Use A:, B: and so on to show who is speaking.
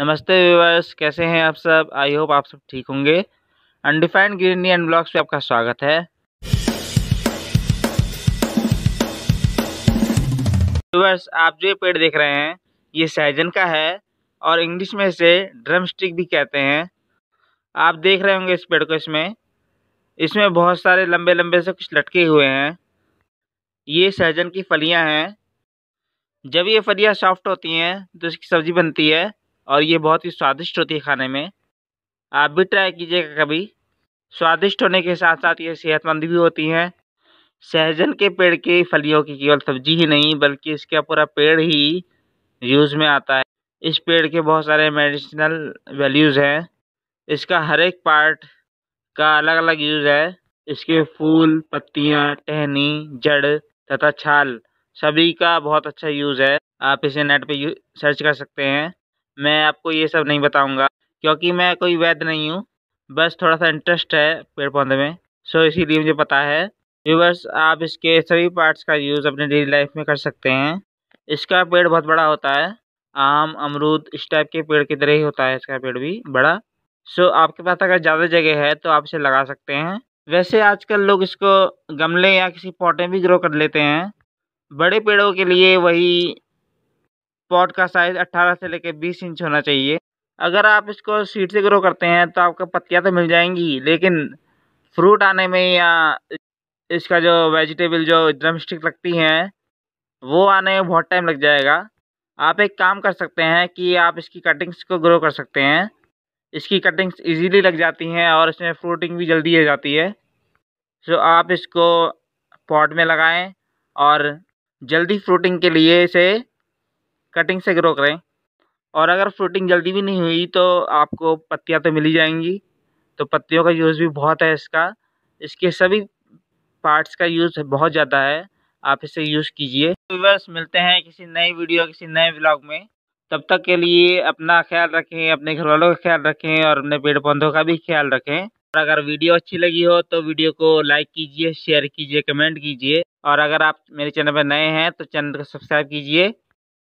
A: नमस्ते व्यूवर्स कैसे हैं आप सब आई होप आप सब ठीक होंगे अनडिफाइंड ग्रीन एंड ब्लॉग्स पे आपका स्वागत है व्यूवर्स आप जो ये पेड़ देख रहे हैं ये सैजन का है और इंग्लिश में इसे ड्रम स्टिक भी कहते हैं आप देख रहे होंगे इस पेड़ को इसमें इसमें बहुत सारे लंबे लंबे से कुछ लटके हुए हैं ये सहजन की फलियां हैं जब ये फलियां सॉफ्ट होती हैं तो इसकी सब्ज़ी बनती है और ये बहुत ही स्वादिष्ट होती है खाने में आप भी ट्राई कीजिएगा कभी स्वादिष्ट होने के साथ साथ ये सेहतमंद भी होती हैं सहजन के पेड़ के फलियों की केवल सब्जी ही नहीं बल्कि इसका पूरा पेड़ ही यूज़ में आता है इस पेड़ के बहुत सारे मेडिसिनल वैल्यूज़ हैं इसका हर एक पार्ट का अलग अलग यूज़ है इसके फूल पत्तियाँ टहनी जड़ तथा छाल सभी का बहुत अच्छा यूज़ है आप इसे नेट पे सर्च कर सकते हैं मैं आपको ये सब नहीं बताऊँगा क्योंकि मैं कोई वैध नहीं हूँ बस थोड़ा सा इंटरेस्ट है पेड़ पौधे में सो इसीलिए मुझे पता है व्यूवर्स आप इसके सभी पार्ट्स का यूज़ अपने डेली लाइफ में कर सकते हैं इसका पेड़ बहुत बड़ा होता है आम अमरूद इस टाइप के पेड़ की तरह ही होता है इसका पेड़ भी बड़ा सो आपके पास अगर ज़्यादा जगह है तो आप इसे लगा सकते हैं वैसे आजकल लोग इसको गमले या किसी पॉट में भी ग्रो कर लेते हैं बड़े पेड़ों के लिए वही पॉट का साइज 18 से लेकर 20 इंच होना चाहिए अगर आप इसको सीड से ग्रो करते हैं तो आपको पत्तियाँ तो मिल जाएंगी लेकिन फ्रूट आने में या इसका जो वेजिटेबल जो ड्रम स्टिक लगती हैं वो आने में बहुत टाइम लग जाएगा आप एक काम कर सकते हैं कि आप इसकी कटिंग्स को ग्रो कर सकते हैं इसकी कटिंग्स इजीली लग जाती हैं और इसमें फ्रूटिंग भी जल्दी आ जाती है सो तो आप इसको पॉट में लगाएँ और जल्दी फ्रूटिंग के लिए इसे कटिंग से ग्रो करें और अगर फ्रूटिंग जल्दी भी नहीं हुई तो आपको पत्तियाँ तो मिल ही जाएंगी तो पत्तियों का यूज़ भी बहुत है इसका इसके सभी पार्ट्स का यूज़ बहुत ज़्यादा है आप इसे यूज़ कीजिए व्यूवर्स मिलते हैं किसी नई वीडियो किसी नए ब्लॉग में तब तक के लिए अपना ख्याल रखें अपने घर वालों का ख्याल रखें और अपने पेड़ पौधों का भी ख्याल रखें और अगर वीडियो अच्छी लगी हो तो वीडियो को लाइक कीजिए शेयर कीजिए कमेंट कीजिए और अगर आप मेरे चैनल पर नए हैं तो चैनल को सब्सक्राइब कीजिए